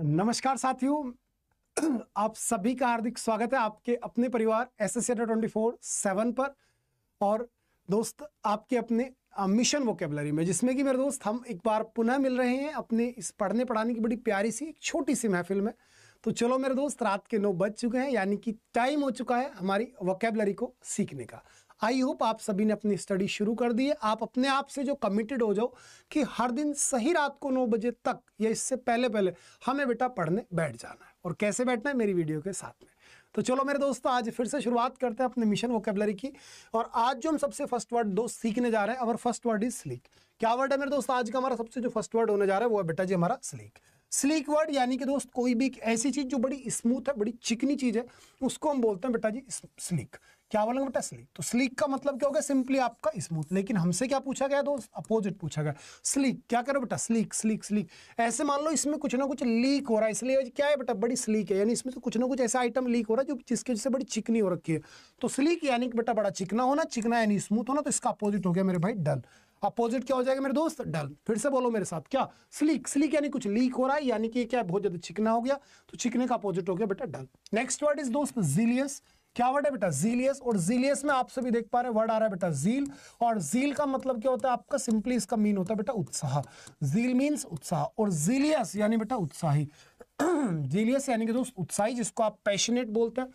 नमस्कार साथियों आप सभी का हार्दिक स्वागत है आपके अपने परिवार S S twenty four seven पर और दोस्त आपके अपने मिशन वोकेबलरी में जिसमें कि मेरे दोस्त हम एक बार पुनः मिल रहे हैं अपने इस पढ़ने पढ़ाने की बड़ी प्यारी सी एक छोटी सी महफिल में तो चलो मेरे दोस्त रात के नौ बज चुके हैं यानी कि टाइम हो चुका है हमारी वोकेबलरी को सीखने का आई होप आप सभी ने अपनी स्टडी शुरू कर दी है आप अपने आप से जो कमिटेड हो जाओ कि हर दिन सही रात को नौ बजे तक या इससे पहले पहले हमें बेटा पढ़ने बैठ जाना है और कैसे बैठना है मेरी वीडियो के साथ में तो चलो मेरे दोस्तों आज फिर से शुरुआत करते हैं अपने मिशन वोकेबलरी की और आज जो हम सबसे फर्स्ट वर्ड दोस्त सीखने जा रहे हैं our first word is sleek क्या वर्ड है मेरे दोस्त आज का हमारा सबसे जो फर्स्ट वर्ड होने जा रहा है वो है बेटा जी हमारा स्लीक स्लीक वर्ड यानी कि दोस्त कोई भी ऐसी चीज जो बड़ी स्मूथ है बड़ी चिकनी चीज है उसको हम बोलते हैं बेटा जी स्लीक क्या बोलेंगे बेटा स्लीक तो स्लीक का मतलब क्या हो गया सिंपली आपका स्मूथ लेकिन हमसे क्या पूछा गया दोस्त अपोजिट पूछा गया स्लीक क्या करो बेटा स्लीक स्लीक स्लीक ऐसे मान लो इसमें कुछ ना कुछ लीक हो रहा है इसलिए क्या है बेटा बड़ी स्लीक है यानी इसमें से तो कुछ ना कुछ ऐसा आइटम लीक हो रहा है जो जिसके वजह से बड़ी चिकनी हो रखी है तो स्लीक यानी कि बेटा बड़ा चिकना होना चिकना यानी स्मूथ होना तो इसका अपोजिट हो गया मेरे भाई डल अपोजिट क्या हो जाएगा मेरे दोस्त डल फिर से बोलो मेरे साथ क्या स्लीक स्लीक यानी कुछ लीक हो रहा है यानी कि क्या बहुत ज्यादा चिकना हो गया तो चिकने का अपोजिट हो गया बेटा डल नेक्स्ट वर्ड इज दोस्त जीलियस क्या वर्ड है बेटा जीलियस और जीलियस में आप सभी देख पा रहे वर्ड आ रहा है बेटा जील और जील का मतलब क्या होता है आपका सिंपली इसका मीन होता है बेटा उत्साह जील मीन्स उत्साह और जीलियस यानी बेटा उत्साही जीलियस यानी कि दोस्त उत्साही जिसको आप पैशनेट बोलते हैं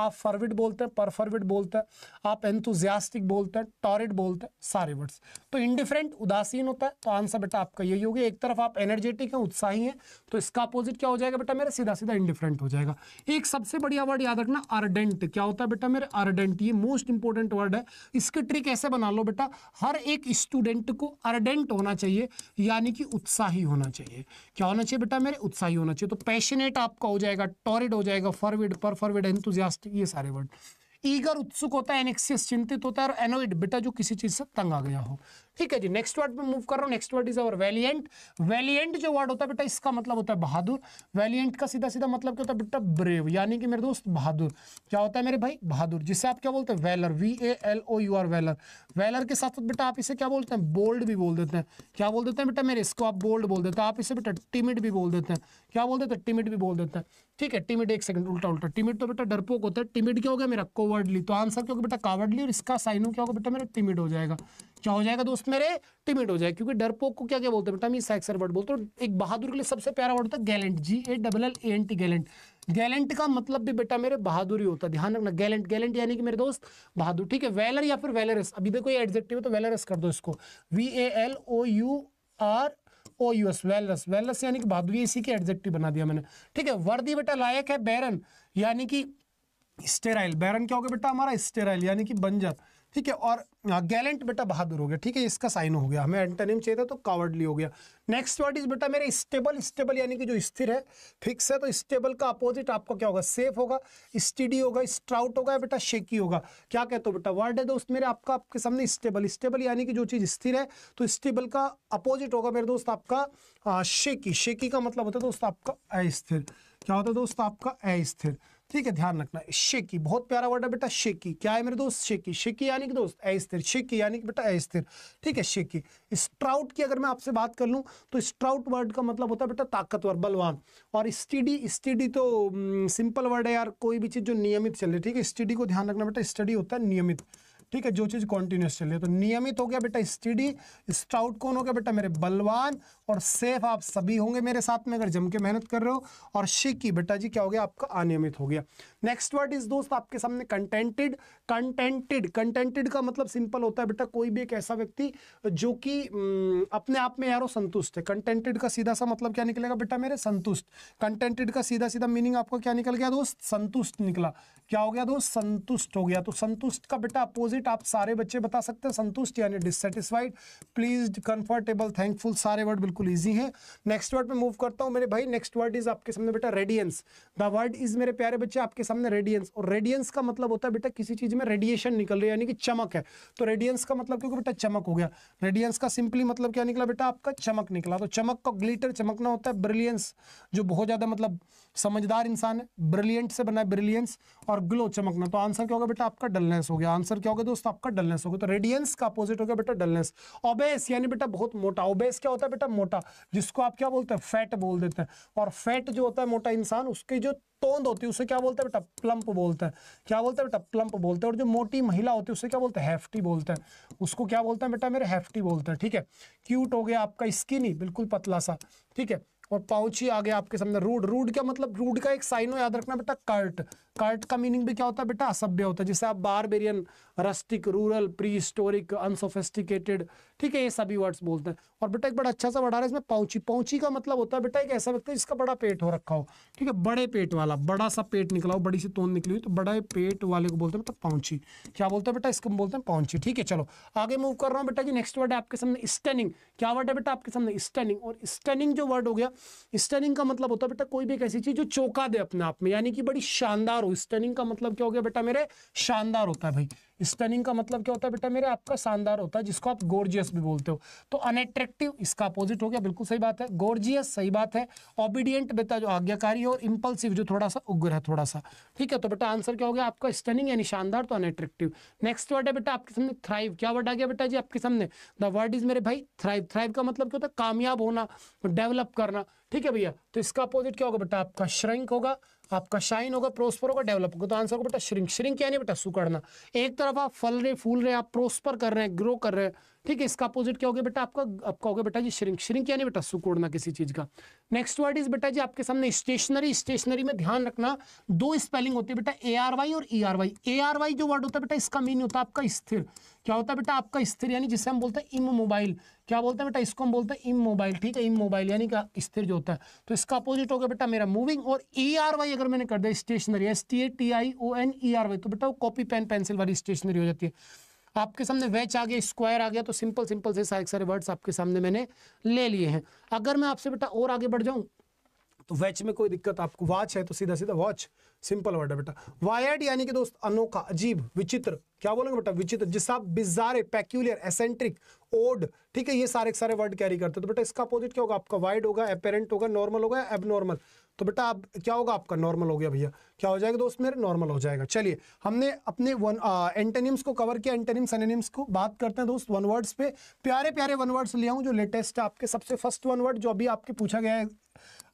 आप फरविट बोलते हैं परफरविड बोलते हैं आप एंथुजियास्टिक बोलते हैं टॉरिट बोलते हैं सारे वर्ड्स तो इनडिफरेंट उदासीन होता है तो आंसर बेटा आपका यही होगा एक तरफ आप एनर्जेटिक हैं उत्साही हैं तो इसका अपोजिट क्या हो जाएगा बेटा मेरा सीधा सीधा इंडिफरेंट हो जाएगा एक सबसे बढ़िया वर्ड याद रखना अर्डेंट क्या होता है बेटा मेरे अर्डेंट ये मोस्ट इंपॉर्टेंट वर्ड है इसके ट्रिक ऐसे बना लो बेटा हर एक स्टूडेंट को अर्डेंट होना चाहिए यानी कि उत्साही होना चाहिए क्या होना चाहिए बेटा मेरे उत्साही होना चाहिए तो पैशनेट आपका हो जाएगा टॉरिड हो जाएगा फॉरविड पर फॉरविड एंथुजियास्टिक ठीक ये सारे वर्ड ईगर उत्सुक होता है एनेक्सियस चिंतित होता है और एनोइड बेटा जो किसी चीज से तंग आ गया हो ठीक है जी नेक्स्ट वर्ड में मूव कर रहा हूँ next word is our valiant valiant जो वर्ड होता है बेटा इसका मतलब होता है बहादुर वेलियंट का सीधा सीधा मतलब क्या होता है बेटा ब्रेव यानी कि मेरे दोस्त बहादुर क्या होता है मेरे भाई बहादुर जिससे आप क्या बोलते हैं valour V A L O you R valour valour के साथ साथ बेटा आप इसे क्या बोलते हैं बोल्ड भी बोल देते हैं क्या बोल देते हैं बेटा मेरे इसको आप बोल्ड बोल देते हैं आप इसे बेटा टिमिट भी बोल देते हैं क्या बोल देते हैं टिमिट भी बोल देते हैं ठीक है टिमिट एक सेकंड उल्टा उल्टा टिमिट तो बेटा डरपोक होता है टिमिट क्या गया मेरा कोवर्डली तो आंसर क्या होगा बेटा कावर्डली और इसका साइन क्या होगा बेटा मेरा टिमिट हो जाएगा क्या हो जाएगा दोस्त मेरे टिमिट हो जाएगा क्योंकि डरपोक को क्या क्या बोलते हैं बेटा मैं सैक्सर वर्ड बोलते हूँ एक बहादुर के लिए सबसे प्यारा वर्ड होता है gallant G A double L A N T gallant gallant का मतलब भी बेटा मेरे बहादुर ही होता है ध्यान रखना गैलेंट गैलेंट यानी कि मेरे दोस्त बहादुर ठीक है वेलर या फिर वेलरस अभी देखो ये एडजेक्टिव है तो वेलरस कर दो इसको V A L O you O U S valorous valorous वेलरस यानी कि बहादुर इसी के एडजेक्टिव बना दिया मैंने ठीक है वर्दी बेटा लायक है बैरन यानी कि स्टेराइल बैरन क्या हो गया बेटा हमारा स्टेराइल यानी कि बंजर ठीक है और गैलेंट हाँ, बेटा बहादुर हो गया ठीक है इसका साइन हो गया हमें एंटनिम चाहिए था तो कावर्डली हो गया नेक्स्ट वर्ड इज बेटा मेरे स्टेबल स्टेबल यानी कि जो स्थिर है फिक्स है तो स्टेबल का अपोजिट आपको क्या होगा सेफ होगा स्टीडी होगा स्ट्राउट होगा बेटा शेकी होगा क्या कहते हो बेटा वर्ड है दोस्त मेरे आपका आपके सामने स्टेबल स्टेबल यानी कि जो चीज़ स्थिर है तो स्टेबल का अपोजिट होगा मेरे दोस्त आपका शेकी हाँ, शेकी का मतलब होता है दोस्त आपका अस्थिर क्या होता है दोस्त आपका अस्थिर ठीक है ध्यान रखना शेकी बहुत प्यारा वर्ड है बेटा शेकी क्या है मेरे दोस्त शेकी शेकी यानी कि दोस्त अस्थिर शेकी यानी कि बेटा अस्थिर ठीक है शेकी स्ट्राउट की अगर मैं आपसे बात कर लूँ तो स्ट्राउट वर्ड का मतलब होता है बेटा ताकतवर बलवान और स्टडी स्टडी तो सिंपल वर्ड है यार कोई भी चीज़ जो नियमित चले ठीक है स्टडी को ध्यान रखना बेटा स्टडी होता है नियमित ठीक है जो चीज़ कॉन्टिन्यूस चल रही है तो नियमित हो गया बेटा स्टडी स्टाउट कौन हो गया बेटा मेरे बलवान और सेफ आप सभी होंगे मेरे साथ में अगर जम के मेहनत कर रहे हो और शिकी बेटा जी क्या हो गया आपका अनियमित हो गया नेक्स्ट वर्ड इज दोस्त आपके सामने कंटेंटेड कंटेंटेड कंटेंटेड का मतलब सिंपल होता है बेटा कोई भी एक ऐसा व्यक्ति जो कि अपने आप में यारो संतुष्ट है कंटेंटेड का सीधा सा मतलब क्या निकलेगा बेटा मेरे संतुष्ट कंटेंटेड का सीधा सीधा मीनिंग आपका क्या निकल गया दोस्त संतुष्ट निकला क्या हो गया दोस्त संतुष्ट हो गया तो संतुष्ट का बेटा अपोजिट कंप्लीट आप सारे बच्चे बता सकते हैं संतुष्ट यानी डिससेटिस्फाइड प्लीज कंफर्टेबल थैंकफुल सारे वर्ड बिल्कुल ईजी हैं नेक्स्ट वर्ड में मूव करता हूँ मेरे भाई नेक्स्ट वर्ड इज आपके सामने बेटा रेडियंस द वर्ड इज मेरे प्यारे बच्चे आपके सामने रेडियंस और रेडियंस का मतलब होता है बेटा किसी चीज में रेडिएशन निकल रही है यानी कि चमक है तो रेडियंस का मतलब क्योंकि बेटा चमक हो गया रेडियंस का सिंपली मतलब क्या निकला बेटा आपका चमक निकला तो चमक का ग्लिटर चमकना होता है ब्रिलियंस जो बहुत ज्यादा मतलब समझदार इंसान है ब्रिलियंट से बना है ब्रिलियंस और ग्लो चमकना तो आंसर क्या होगा बेटा आपका डलनेस हो गया आंसर क्या होगा दोस्तों आपका डलनेस हो गया तो रेडियंस का अपोजिट हो गया बेटा डलनेस ओबेस यानी बेटा बहुत मोटा ओबेस क्या होता है बेटा मोटा जिसको आप क्या बोलते हैं फैट बोल देते हैं और फैट जो होता है मोटा इंसान उसके जो तोंद होती है उसे क्या बोलते हैं बेटा प्लम्प बोलते हैं क्या बोलते हैं बेटा प्लम्प बोलते हैं और जो मोटी महिला होती है उसे क्या बोलते हैं हेफ्टी बोलते हैं उसको क्या बोलते हैं बेटा मेरे हेफ्टी बोलते हैं ठीक है क्यूट हो गया आपका स्किनी बिल्कुल पतला सा ठीक है और पाउची आ गया आपके सामने रूड रूड क्या मतलब रूड का एक साइन हो याद रखना बेटा कर्ट कार्ट का मीनिंग भी क्या होता है बेटा असभ्य होता है जैसे आप barbarian rustic rural prehistoric unsophisticated ठीक है ये सभी वर्ड्स बोलते हैं और बेटा एक बड़ा अच्छा सा वर्ड आ रहा है इसमें पहुंची पहुंची का मतलब होता है बेटा एक ऐसा व्यक्ति जिसका बड़ा पेट हो रखा हो ठीक है बड़े पेट वाला बड़ा सा पेट निकला हो बड़ी सी तोन निकली हुई तो बड़े पेट वाले को बोलते हैं बेटा मतलब पहुंची क्या बोलते हैं बेटा इसको बोलते हैं पहुंची ठीक है चलो आगे मूव कर रहा हूँ बेटा जी नेक्स्ट वर्ड है आपके सामने स्टनिंग क्या वर्ड है बेटा आपके सामने स्टैनिंग और स्टनिंग जो वर्ड हो गया स्टनिंग का मतलब होता है बेटा कोई भी एक ऐसी चीज जो चौका दे अपने आप में यानी कि बड़ी शानदार स्टनिंग का मतलब क्या हो गया बेटा मेरे शानदार होता है भाई स्टनिंग का मतलब क्या होता है बेटा मेरे आपका शानदार होता है जिसको आप गोर्जियस भी बोलते हो तो अनएट्रेक्टिव इसका अपोजिट हो गया बिल्कुल सही बात है गोर्जियस सही बात है ओबीडियंट बेटा जो आज्ञाकारी और इम्पल्सिव जो थोड़ा सा उग्र है थोड़ा सा ठीक है तो बेटा आंसर क्या हो गया आपका स्टनिंग यानी शानदार तो अनएट्रेक्टिव नेक्स्ट वर्ड है बेटा आपके सामने थ्राइव क्या वर्ड आ गया बेटा जी आपके सामने द वर्ड इज मेरे भाई थ्राइव थ्राइव का मतलब क्या होता है कामयाब होना डेवलप करना ठीक है भैया तो इसका अपोजिट क्या होगा बेटा आपका श्रंक होगा आपका शाइन होगा प्रोस्पर होगा डेवलप होगा तो आंसर होगा बेटा श्रिंक श्रिंक क्या नहीं बेटा सुकड़ना एक तो तरफ आप फल रहे फूल रहे आप प्रोस्पर कर रहे हैं ग्रो कर रहे हैं ठीक है इसका अपोजिट क्या हो गया बेटा आपका हो गया बेटा जी श्रिंक श्रिंक यानी बेटा सुकोड़ना किसी चीज का नेक्स्ट वर्ड इज बेटा जी आपके सामने स्टेशनरी स्टेशनरी में ध्यान रखना दो स्पेलिंग होती है बेटा ए आर वाई और E R Y A R Y जो वर्ड होता है बेटा इसका मीन होता है आपका स्थिर क्या होता है बेटा आपका स्थिर यानी जिसे हम बोलते हैं इम मोबाइल क्या बोलते हैं बेटा इसको हम बोलते हैं इम मोबाइल ठीक है इम मोबाइल यानी क्या स्थिर जो होता है तो इसका अपोजिट हो गया बेटा मेरा मूविंग और ई आर वाई अगर मैंने कर दिया stationery S T A T I O N E R Y तो बेटा वो कॉपी पेन पेंसिल वाली स्टेशनरी हो जाती है आपके सामने वेच आ गया स्क्वायर आ गया तो सिंपल सिंपल से सारे सारे वर्ड्स आपके सामने मैंने ले लिए हैं अगर मैं आपसे बेटा और आगे बढ़ जाऊं तो वेच में कोई दिक्कत आपको वॉच है तो सीधा सीधा वॉच सिंपल वर्ड है बेटा वायर्ड यानी कि दोस्त अनोखा अजीब विचित्र क्या बोलेंगे बेटा विचित्र जिससे आप बिजारे पैक्यूलियर एसेंट्रिक ओड ठीक है ये सारे सारे वर्ड कैरी करते हैं तो बेटा इसका अपोजिट क्या होगा आपका वाइड होगा अपेरेंट होगा नॉर्मल होगा एबनॉर्मल तो बेटा आप क्या होगा आपका नॉर्मल हो गया भैया क्या हो जाएगा दोस्त मेरे नॉर्मल हो जाएगा चलिए हमने अपने वन एंटेनिम्स को कवर किया एंटेनिम्स एनेनिम्स को बात करते हैं दोस्त वन वर्ड्स पे प्यारे प्यारे वन वर्ड्स लिया हूँ जो लेटेस्ट है आपके सबसे फर्स्ट वन वर्ड जो अभी आपके पूछा गया है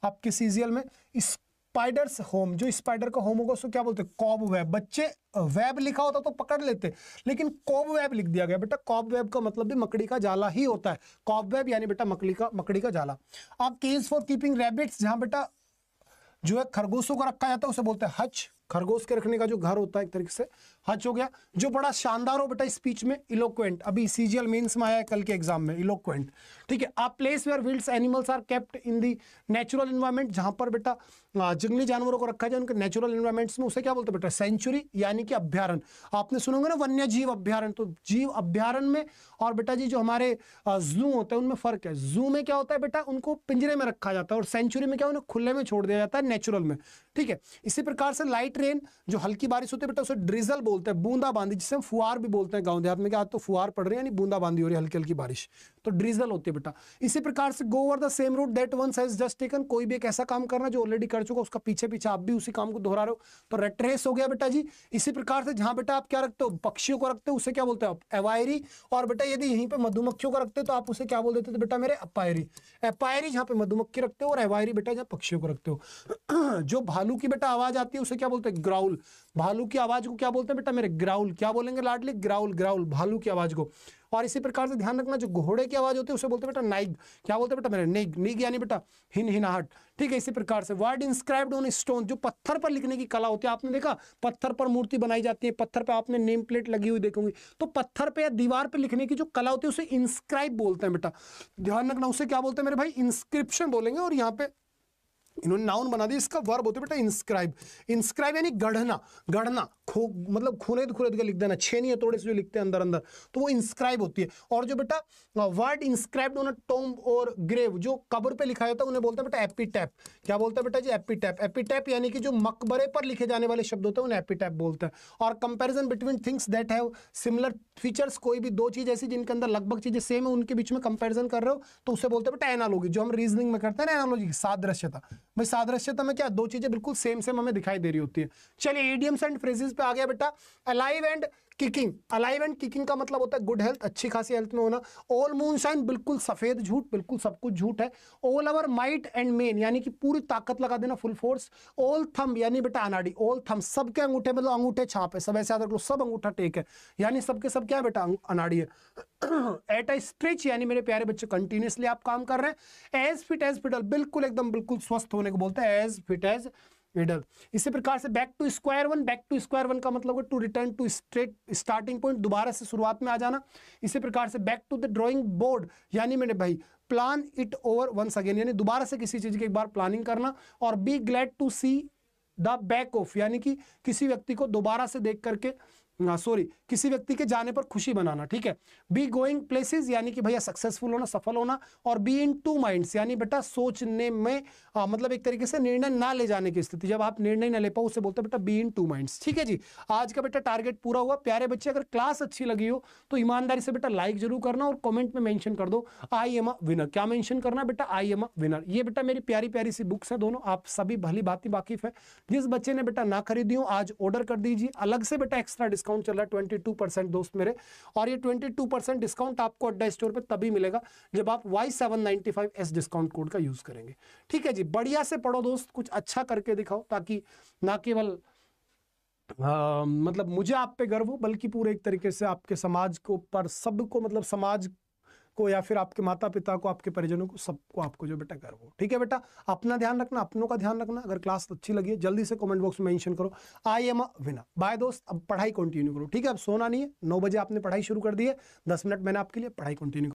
आपके सीजियल में स्पाइडर्स होम जो स्पाइडर का होम होगा उसको क्या बोलते हैं कॉब वेब बच्चे वेब लिखा होता तो पकड़ लेते लेकिन कॉब वेब लिख दिया गया बेटा कॉब वेब का मतलब भी मकड़ी का जाला ही होता है कॉब वेब यानी बेटा मकड़ी का मकड़ी का जाला आप केज फॉर कीपिंग रैबिट्स जहां बेटा जो है खरगोशों को रखा जाता है उसे बोलते हैं हच खरगोश के रखने का जो घर होता है एक तरीके से हच हो गया जो बड़ा शानदार हो बेटा स्पीच में इलोक्वेंट अभी सीजीएल मेंस में आया है कल के एग्जाम में इलोक्वेंट ठीक है आप place where wilds animals are kept in the natural environment जहां पर बेटा जंगली जानवरों को रखा जाए उनके नेचुरल इन्वायरमेंट्स में उसे क्या बोलते बेटा सेंचुरी यानी कि अभ्यारण आपने सुनोगे ना वन्य जीव अभ्यारण तो जीव अभ्यारण में और बेटा जी जो हमारे जू होते हैं उनमें फर्क है जू में क्या होता है बेटा उनको पिंजरे में रखा जाता है और सेंचुरी में क्या उन्हें खुले में छोड़ दिया जाता है नेचुरल में ठीक है इसी प्रकार से लाइट रेन जो हल्की बारिश होती है बेटा उसे ड्रिजल बोलते हैं बूंदाबांदी जिसे हम फुहार भी बोलते हैं गांव देहात में क्या आज तो फुहार पड़ रही है यानी बूंदाबांदी हो रही है हल्की हल्की बारिश तो ड्रिजल होती है बेटा इसी प्रकार से go over the same route that one has just taken कोई भी एक ऐसा काम करना जो ऑलरेडी कर चुका उसका पीछे पीछे आप भी उसी काम को दोहरा रहे हो तो रेट्रेस हो गया बेटा जी इसी प्रकार से जहां बेटा आप क्या रखते हो पक्षियों को रखते हो उसे क्या बोलते हो आप एवायरी और बेटा यदि यहीं पर मधुमक्खियों को रखते हो तो आप उसे क्या बोल देते बेटा मेरे अपायरी अपायरी जहां पर मधुमक्खी रखते हो और एवायरी बेटा जहाँ पक्षियों को रखते हो जो भालू की बेटा आवाज आती है उसे क्या बोलते पे ग्राउल भालू की आवाज को क्या बोलते हैं बेटा मेरे ग्राउल क्या बोलेंगे लाडली ग्राउल ग्राउल भालू की आवाज को और इसी प्रकार से ध्यान रखना जो घोड़े की आवाज होती है उसे बोलते हैं बेटा नाइग क्या बोलते हैं बेटा मेरे निग निग यानी बेटा हिन हिनाहट ठीक है इसी प्रकार से वर्ड इंस्क्राइब्ड ऑन स्टोन जो पत्थर पर लिखने की कला होती है आपने देखा पत्थर पर मूर्ति बनाई जाती है पत्थर पर आपने नेम प्लेट लगी हुई देखोगी तो पत्थर पर या दीवार पर लिखने की जो कला होती है उसे इंस्क्राइब बोलते हैं बेटा ध्यान रखना उसे क्या बोलते हैं मेरे भाई इंस्क्रिप्शन बोलेंगे और यहाँ पे इन्होंने नाउन बना दिया इसका वर्ब होता है बेटा इंस्क्राइब इंस्क्राइब यानी गढ़ना गढ़ना खो मतलब खुनेद तो खुनेद तो का लिख देना छेनी थोड़े से जो लिखते हैं अंदर अंदर तो वो इंस्क्राइब होती है और जो बेटा वर्ड इंस्क्राइब ऑन टोम्ब और ग्रेव जो कबर पर लिखा जाता है उन्हें बोलते हैं बेटा एपीटैप क्या बोलते हैं बेटा जी एपीटैप एपीटैप यानी कि जो मकबरे पर लिखे जाने वाले शब्द होते हैं उन्हें एपीटैप बोलते हैं और comparison between things that have similar features कोई भी दो चीज़ ऐसी जिनके अंदर लगभग चीज़ें सेम है उनके बीच में कंपेरिजन कर रहे हो तो उसे बोलते हैं बेटा एनालॉजी जो हम रीजनिंग में करते हैं ना एनालॉजी की सादृश्यता भाई सादृश्यता में क्या दो चीजें बिल्कुल सेम सेम हमें दिखाई दे रही होती है चलिए ईडियम्स एंड फ्रेजेस पे आ गया बेटा alive and kicking alive and kicking का मतलब होता है गुड हेल्थ अच्छी खासी हेल्थ में होना ऑल मून साइन बिल्कुल सफ़ेद झूठ बिल्कुल सब कुछ झूठ है all our might and main यानी कि पूरी ताकत लगा देना फुल फोर्स ऑल थम यानी बेटा अनाड़ी ऑल थम सबके अंगूठे मतलब अंगूठे छाप है सब ऐसे याद रख लो सब अंगूठा टेक है यानी सबके सब क्या है बेटा अनाड़ी है एट आई स्ट्रेच यानी मेरे प्यारे बच्चे कंटिन्यूसली आप काम कर रहे हैं एज फिट एज फिटल बिल्कुल एकदम बिल्कुल स्वस्थ होने को बोलते हैं एज फिट एज मिडल इसी प्रकार से back to square one back to square one का मतलब to return to straight starting point दोबारा से शुरुआत में आ जाना इसी प्रकार से back to the drawing board यानी मेरे भाई plan it over once again यानी दोबारा से किसी चीज़ की एक बार प्लानिंग करना और be glad to see the back of यानी कि किसी व्यक्ति को दोबारा से देख करके सॉरी किसी व्यक्ति के जाने पर खुशी बनाना ठीक है बी गोइंग प्लेसेस यानी कि भैया सक्सेसफुल होना सफल होना और बी इन टू माइंड्स यानी बेटा सोचने में आ, मतलब एक तरीके से निर्णय ना ले जाने की स्थिति जब आप निर्णय ना ले पाओ उसे बोलते हैं बेटा बी इन टू माइंड्स ठीक है जी आज का बेटा टारगेट पूरा हुआ प्यारे बच्चे अगर क्लास अच्छी लगी हो तो ईमानदारी से बेटा लाइक जरूर करना और कॉमेंट में मैंशन कर दो आई एम अ विनर क्या मैंशन करना बेटा आई एम अ विनर ये बेटा मेरी प्यारी प्यारी सी बुक्स है दोनों आप सभी भली बात वाकिफ है जिस बच्चे ने बेटा ना खरीदी हो आज ऑर्डर कर दीजिए अलग से बेटा एक्स्ट्रा डिस्काउंट डिस्काउंट चल रहा है ट्वेंटी टू परसेंट दोस्त मेरे और ये ट्वेंटी टू परसेंट डिस्काउंट आपको अड्डा स्टोर पे तभी मिलेगा जब आप Y seven ninety five S discount code का यूज़ करेंगे ठीक है जी बढ़िया से पढ़ो दोस्त कुछ अच्छा करके दिखाओ ताकि ना केवल आ, मतलब मुझे आप पे गर्व हो बल्कि पूरे एक तरीके से आपके समाज को पर सबको मतलब समाज को या फिर आपके माता पिता को आपके परिजनों को सबको आपको जो बेटा गर्व ठीक है बेटा अपना ध्यान रखना अपनों का ध्यान रखना अगर क्लास अच्छी लगी है जल्दी से कमेंट बॉक्स में मेंशन करो आई एम विना बाय दोस्त अब पढ़ाई कंटिन्यू करो ठीक है अब सोना नहीं है नौ बजे आपने पढ़ाई शुरू कर दी है दस मिनट मैंने आपके लिए पढ़ाई कंटिन्यू